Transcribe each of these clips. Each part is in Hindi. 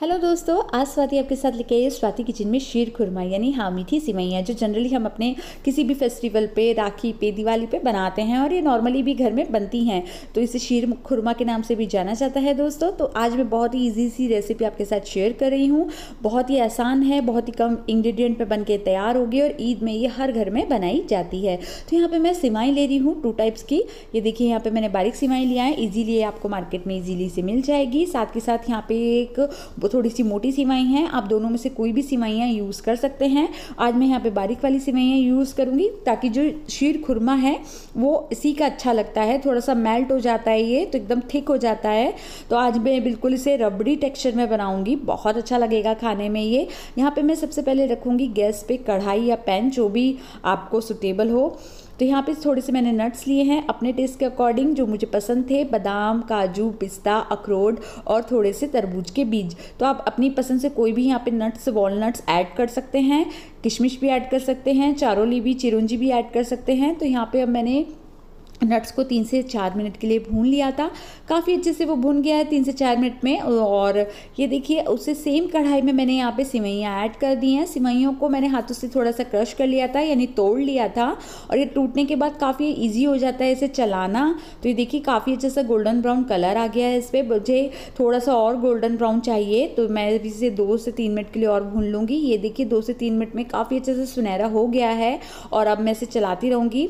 हेलो दोस्तों आज स्वाति आपके साथ लेके आई स्वाति किचन में शीर खुरमा यानी हाँ मीठी सिवैयाँ जो जनरली हम अपने किसी भी फेस्टिवल पे राखी पे दिवाली पे बनाते हैं और ये नॉर्मली भी घर में बनती हैं तो इसे शीर खुरमा के नाम से भी जाना जाता है दोस्तों तो आज मैं बहुत ही ईजी सी रेसिपी आपके साथ शेयर कर रही हूँ बहुत ही आसान है बहुत ही कम इंग्रीडियंट पर बन तैयार होगी और ईद में ये हर घर में बनाई जाती है तो यहाँ पर मैं सिवाई ले रही हूँ टू टाइप्स की ये देखिए यहाँ पर मैंने बारीक सिवाई लिया है ईजीली आपको मार्केट में ईजीली से मिल जाएगी साथ के साथ यहाँ पर एक वो थोड़ी सी मोटी सिवाई हैं आप दोनों में से कोई भी सिवाइयाँ यूज़ कर सकते हैं आज मैं यहाँ पे बारीक वाली सिवाइयाँ यूज़ करूँगी ताकि जो शीर खुरमा है वो इसी का अच्छा लगता है थोड़ा सा मेल्ट हो जाता है ये तो एकदम थिक हो जाता है तो आज मैं बिल्कुल इसे रबड़ी टेक्स्चर में बनाऊँगी बहुत अच्छा लगेगा खाने में ये यहाँ पर मैं सबसे पहले रखूँगी गैस पर कढ़ाई या पैन जो भी आपको सुटेबल हो तो यहाँ पे थोड़े से मैंने नट्स लिए हैं अपने टेस्ट के अकॉर्डिंग जो मुझे पसंद थे बादाम काजू पिस्ता अखरोट और थोड़े से तरबूज के बीज तो आप अपनी पसंद से कोई भी यहाँ पे नट्स वॉलनट्स ऐड कर सकते हैं किशमिश भी ऐड कर सकते हैं चारोली भी चिरुंजी भी ऐड कर सकते हैं तो यहाँ पे अब मैंने नट्स को तीन से चार मिनट के लिए भून लिया था काफ़ी अच्छे से वो भून गया है तीन से चार मिनट में और ये देखिए उसे सेम कढ़ाई में मैंने यहाँ पे सिवैयाँ ऐड कर दी हैं सिवैयों को मैंने हाथों से थोड़ा सा क्रश कर लिया था यानी तोड़ लिया था और ये टूटने के बाद काफ़ी ईजी हो जाता है इसे चलाना तो ये देखिए काफ़ी अच्छे सा गोल्डन ब्राउन कलर आ गया है इस पर मुझे थोड़ा सा और गोल्डन ब्राउन चाहिए तो मैं इसे दो से तीन मिनट के लिए और भून लूँगी ये देखिए दो से तीन मिनट में काफ़ी अच्छे से सुनहरा हो गया है और अब मैं इसे चलाती रहूँगी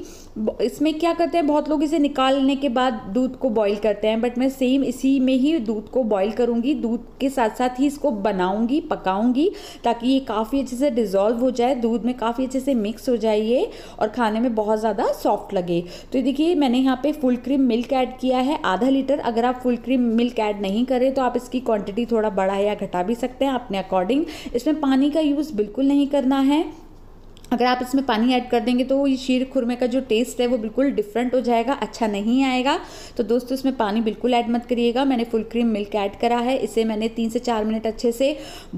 इसमें क्या करते हैं बहुत लोग इसे निकालने के बाद दूध को बॉईल करते हैं बट मैं सेम इसी में ही दूध को बॉईल करूँगी दूध के साथ साथ ही इसको बनाऊँगी पकाऊंगी ताकि ये काफ़ी अच्छे से डिज़ोल्व हो जाए दूध में काफ़ी अच्छे से मिक्स हो जाए ये और खाने में बहुत ज़्यादा सॉफ्ट लगे तो देखिए मैंने यहाँ पर फुल क्रीम मिल्क ऐड किया है आधा लीटर अगर आप फुल क्रीम मिल्क ऐड नहीं करें तो आप इसकी क्वान्टिटी थोड़ा बढ़ा या घटा भी सकते हैं अपने अकॉर्डिंग इसमें पानी का यूज़ बिल्कुल नहीं करना है अगर आप इसमें पानी ऐड कर देंगे तो ये शीर खुरमे का जो टेस्ट है वो बिल्कुल डिफरेंट हो जाएगा अच्छा नहीं आएगा तो दोस्तों इसमें पानी बिल्कुल ऐड मत करिएगा मैंने फुल क्रीम मिल्क ऐड करा है इसे मैंने तीन से चार मिनट अच्छे से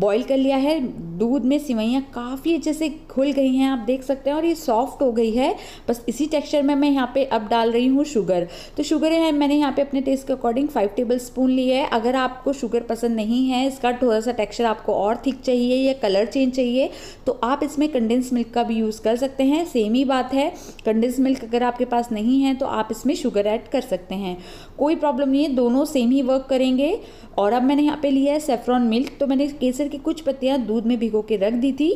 बॉईल कर लिया है दूध में सिवैयाँ काफ़ी अच्छे से घुल गई हैं आप देख सकते हैं और ये सॉफ्ट हो गई है बस इसी टेक्स्चर में मैं यहाँ पर अब डाल रही हूँ शुगर तो शुगर है मैंने यहाँ पर अपने टेस्ट के अकॉर्डिंग फाइव टेबल स्पून ली है अगर आपको शुगर पसंद नहीं है इसका थोड़ा सा टेक्स्चर आपको और ठीक चाहिए या कलर चेंज चाहिए तो आप इसमें कंडेंस मिल्क का भी यूज़ कर सकते हैं सेम ही बात है कंडेंस मिल्क अगर आपके पास नहीं है तो आप इसमें शुगर ऐड कर सकते हैं कोई प्रॉब्लम नहीं है दोनों सेम ही वर्क करेंगे और अब मैंने यहाँ पे लिया है सेफ्रॉन मिल्क तो मैंने केसर की कुछ पत्तियाँ दूध में भिगो के रख दी थी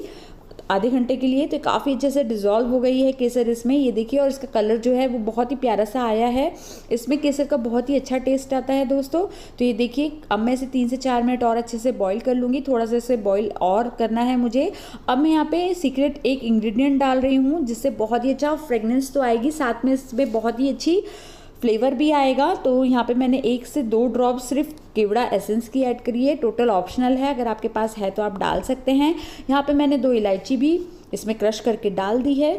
आधे घंटे के लिए तो काफ़ी अच्छे से डिज़ोल्व हो गई है केसर इसमें ये देखिए और इसका कलर जो है वो बहुत ही प्यारा सा आया है इसमें केसर का बहुत ही अच्छा टेस्ट आता है दोस्तों तो ये देखिए अब मैं इसे तीन से चार मिनट और अच्छे से बॉईल कर लूँगी थोड़ा सा इसे बॉईल और करना है मुझे अब मैं यहाँ पे सीक्रेट एक इंग्रेडिएंट डाल रही हूँ जिससे बहुत ही अच्छा फ्रेगनेंस तो आएगी साथ में इसमें बहुत ही अच्छी फ्लेवर भी आएगा तो यहाँ पे मैंने एक से दो ड्रॉप सिर्फ केवड़ा एसेंस की ऐड करी है टोटल ऑप्शनल है अगर आपके पास है तो आप डाल सकते हैं यहाँ पे मैंने दो इलायची भी इसमें क्रश करके डाल दी है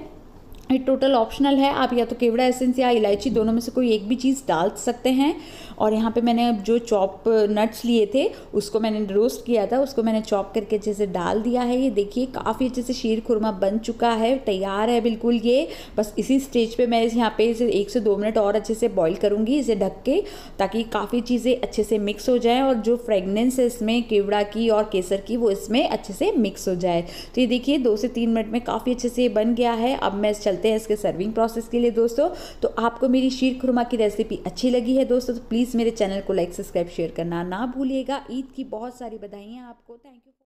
ये टोटल ऑप्शनल है आप या तो केवड़ा एसेंस या इलायची दोनों में से कोई एक भी चीज़ डाल सकते हैं और यहाँ पे मैंने जो चॉप नट्स लिए थे उसको मैंने रोस्ट किया था उसको मैंने चॉप करके अच्छे से डाल दिया है ये देखिए काफ़ी अच्छे से शीर खुरमा बन चुका है तैयार है बिल्कुल ये बस इसी स्टेज पे मैं यहाँ पे इसे एक से दो मिनट और अच्छे से बॉईल करूँगी इसे ढक के ताकि काफ़ी चीज़ें अच्छे से मिक्स हो जाएँ और जो फ्रेगनेंस है इसमें केवड़ा की और केसर की वो इसमें अच्छे से मिक्स हो जाए तो ये देखिए दो से तीन मिनट में काफ़ी अच्छे से ये बन गया है अब मैं चल चलते हैं इसके सर्विंग प्रोसेस के लिए दोस्तों तो आपको मेरी शीर खुरमा की रेसिपी अच्छी लगी है दोस्तों तो प्लीज़ मेरे चैनल को लाइक सब्सक्राइब शेयर करना ना भूलिएगा ईद की बहुत सारी बधाइयाँ आपको थैंक यू